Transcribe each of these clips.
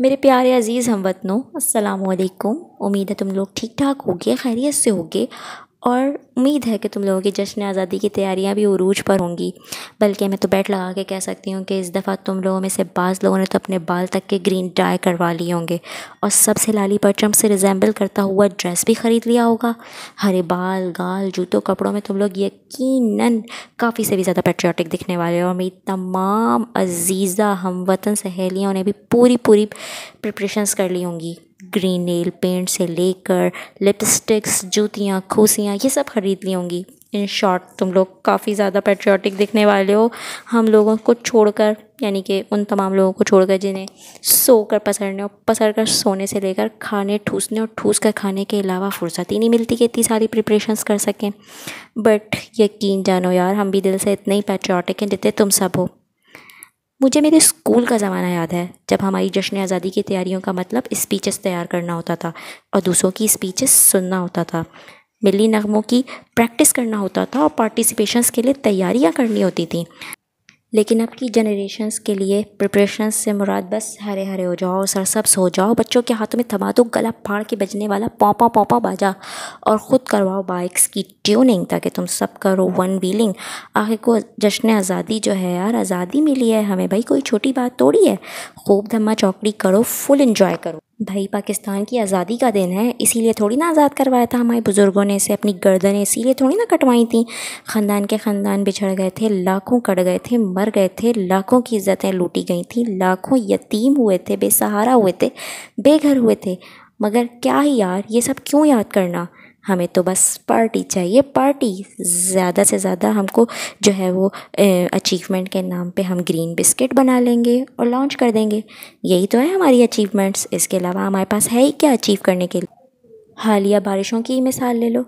मेरे प्यारे अज़ीज़ हम वतनों असलकुम उम्मीद है तुम लोग ठीक ठाक होगे खैरियत से होगे और उम्मीद है कि तुम लोगों की जश्न आज़ादी की तैयारियां भी उरूज पर होंगी बल्कि मैं तो बैठ लगा के कह सकती हूँ कि इस दफ़ा तुम लोगों में से बाज़ लोगों ने तो अपने बाल तक के ग्रीन डाई करवा लिए होंगे और सबसे लाली परचम से रिजेंबल करता हुआ ड्रेस भी ख़रीद लिया होगा हरे बाल गाल जूतों कपड़ों में तुम लोग यकीन काफ़ी से भी ज़्यादा पेट्रियाटिक दिखने वाले हो और मेरी तमाम अजीज़ा हम वतन सहेलियों ने भी पूरी पूरी प्रिपरेशंस कर ली होंगी ग्रीन नेल पेंट से लेकर लिपस्टिक्स जूतियाँ खूसियाँ ये सब ख़रीद ली होंगी इन शॉर्ट तुम लोग काफ़ी ज़्यादा पेट्रियाटिक दिखने वाले हो हम लोगों को छोड़कर यानी कि उन तमाम लोगों को छोड़कर जिन्हें सो कर पसरने और पसर कर सोने से लेकर खाने ठूसने और ठूस कर खाने के अलावा फुर्सत ही नहीं मिलती कि इतनी सारी प्रिपरेशंस कर सकें बट यकीन जानो यार हम भी दिल से इतने ही पेट्रियाटिक हैं जितने तुम सब हो मुझे मेरे स्कूल का ज़माना याद है जब हमारी जश्न आज़ादी की तैयारियों का मतलब स्पीचेस तैयार करना होता था और दूसरों की स्पीचेस सुनना होता था मिली नगमों की प्रैक्टिस करना होता था और पार्टिसिपेशंस के लिए तैयारियाँ करनी होती थी लेकिन अब की जनरेशन्स के लिए प्रिपरेशन से मुराद बस हरे हरे हो जाओ सरसब्स हो जाओ बच्चों के हाथों में थमा दो गला फाड़ के बजने वाला पौपा पौपा बाजा और ख़ुद करवाओ बाइक्स की ट्यूनिंग ताकि तुम सब करो वन व्हीलिंग आखिर को जश्न आज़ादी जो है यार आज़ादी मिली है हमें भाई कोई छोटी बात थोड़ी है खूब धमा चौकड़ी करो फुल इन्जॉय करो भाई पाकिस्तान की आज़ादी का दिन है इसीलिए थोड़ी ना आज़ाद करवाया था हमारे बुज़ुर्गों ने इसे अपनी गर्दनें इसीलिए थोड़ी ना कटवाई थी ख़ानदान के ख़ानदान बिछड़ गए थे लाखों कट गए थे मर गए थे लाखों की इज़्ज़तें लूटी गई थी लाखों यतीम हुए थे बेसहारा हुए थे बेघर हुए थे मगर क्या ही यार ये सब क्यों याद करना हमें तो बस पार्टी चाहिए पार्टी ज़्यादा से ज़्यादा हमको जो है वो अचीवमेंट के नाम पे हम ग्रीन बिस्किट बना लेंगे और लॉन्च कर देंगे यही तो है हमारी अचीवमेंट्स इसके अलावा हमारे पास है ही क्या अचीव करने के लिए हालिया बारिशों की मिसाल ले लो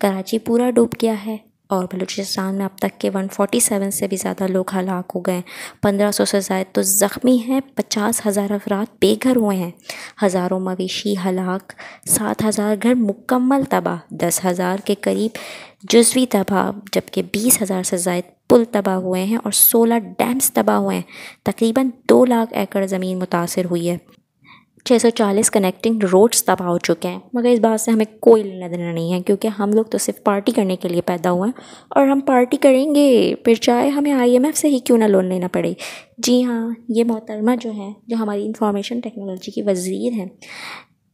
कराची पूरा डूब गया है और बलूचिस्तान में अब तक के वन सेवन से भी ज़्यादा लोग हलाक हो गए पंद्रह सौ से ज़ायद तो ज़ख्मी हैं पचास हज़ार अफराद बेघर हुए हैं हज़ारों मवेशी हलाक सात हज़ार घर मुकम्मल तबाह दस हज़ार के करीब जजवी तबाह जबकि बीस हज़ार से ज़ायद पुल तबाह हुए हैं और सोलह डैम्स तबाह हुए हैं तकरीबन दो लाख एकड़ ज़मीन मुतासर हुई है 640 कनेक्टिंग रोड्स तबाह हो चुके हैं मगर इस बात से हमें कोई लेना देना नहीं है क्योंकि हम लोग तो सिर्फ पार्टी करने के लिए पैदा हुए हैं और हम पार्टी करेंगे फिर चाहे हमें आईएमएफ से ही क्यों ना लोन लेना पड़े जी हाँ ये मोहतरमा जो है जो हमारी इंफॉर्मेशन टेक्नोलॉजी की वजीर हैं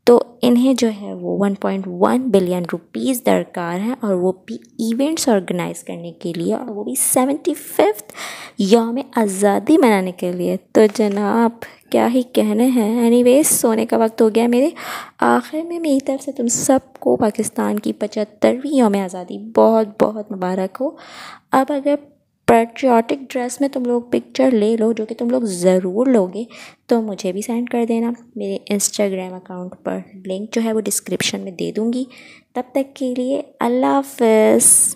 तो इन्हें जो है वो 1.1 बिलियन रुपीस दरकार है और वो भी इवेंट्स ऑर्गेनाइज करने के लिए और वो भी सेवेंटी फिफ्थ योम आज़ादी मनाने के लिए तो जनाब क्या ही कहने हैं एनी सोने का वक्त हो गया मेरे आखिर में मेरी तरफ से तुम सबको पाकिस्तान की पचहत्तरवीं योम आज़ादी बहुत बहुत मुबारक हो अब अगर पेट्रियाटिक ड्रेस में तुम लोग पिक्चर ले लो जो कि तुम लोग ज़रूर लोगे तो मुझे भी सेंड कर देना मेरे इंस्टाग्राम अकाउंट पर लिंक जो है वो डिस्क्रिप्शन में दे दूँगी तब तक के लिए अल्लाह हाफ